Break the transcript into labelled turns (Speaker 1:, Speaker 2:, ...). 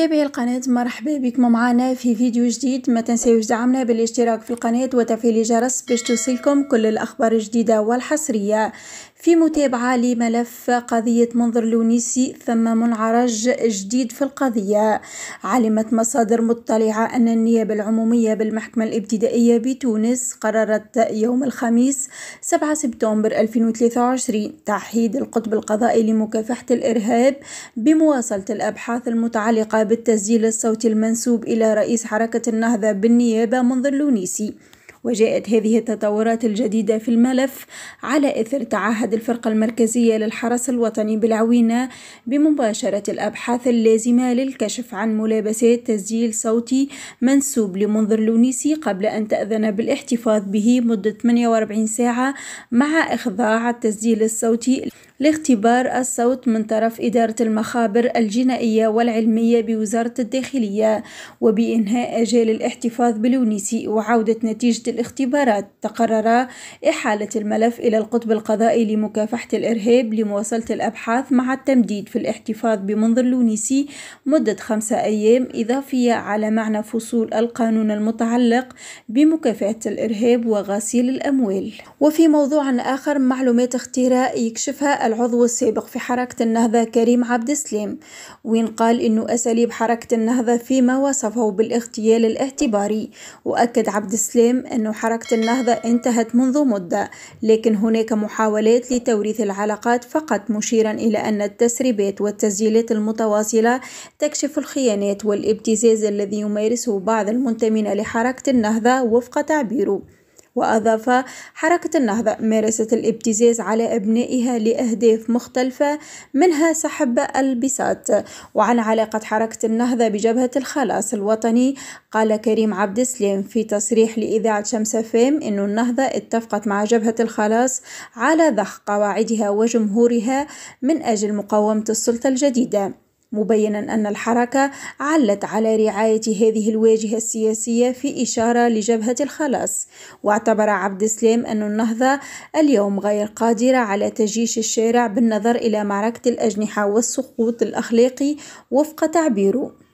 Speaker 1: متابعي القناة مرحبا بكم معنا في فيديو جديد ما تنسيوش دعمنا بالاشتراك في القناة وتفعيل الجرس باش توصلكم كل الأخبار الجديدة والحصرية في متابعة لملف قضية منظر لونيسي ثم منعرج جديد في القضية علمت مصادر مطلعة أن النيابة العمومية بالمحكمة الابتدائية بتونس قررت يوم الخميس 7 سبتمبر 2023 تعحيد القطب القضائي لمكافحة الإرهاب بمواصلة الأبحاث المتعلقة بالتسجيل الصوتي المنسوب إلى رئيس حركة النهضة بالنيابة منظر لونيسي وجاءت هذه التطورات الجديدة في الملف على إثر تعهد الفرقة المركزية للحرس الوطني بالعوينة بمباشرة الأبحاث اللازمة للكشف عن ملابسات تسجيل صوتي منسوب لمنظر لونيسي قبل أن تأذن بالاحتفاظ به مدة 48 ساعة مع إخضاع التسجيل الصوتي لاختبار الصوت من طرف إدارة المخابر الجنائية والعلمية بوزارة الداخلية وبإنهاء أجال الاحتفاظ بلونيسي وعودة نتيجة الاختبارات تقرر إحالة الملف إلى القطب القضائي لمكافحة الإرهاب لمواصلة الأبحاث مع التمديد في الاحتفاظ بمنظر لونيسي مدة خمسة أيام إضافية على معنى فصول القانون المتعلق بمكافحة الإرهاب وغسيل الأموال وفي موضوع آخر معلومات اختراء يكشفها العضو السابق في حركة النهضة كريم عبد السلام وين قال إنه أساليب حركة النهضة فيما وصفه بالاغتيال الاعتباري وأكد عبد السلام أنه حركة النهضة انتهت منذ مدة لكن هناك محاولات لتوريث العلاقات فقط مشيرا إلى أن التسريبات والتسجيلات المتواصلة تكشف الخيانات والابتزاز الذي يمارسه بعض المنتمين لحركة النهضة وفق تعبيره وأضاف حركة النهضة مارست الابتزاز على أبنائها لأهداف مختلفة منها سحب البساط وعن علاقة حركة النهضة بجبهة الخلاص الوطني قال كريم عبد السلام في تصريح لإذاعة شمس فام أن النهضة اتفقت مع جبهة الخلاص على ضخ قواعدها وجمهورها من أجل مقاومة السلطة الجديدة مبينا أن الحركة علت على رعاية هذه الواجهة السياسية في إشارة لجبهة الخلاص واعتبر عبد السلام أن النهضة اليوم غير قادرة على تجيش الشارع بالنظر إلى معركة الأجنحة والسقوط الأخلاقي وفق تعبيره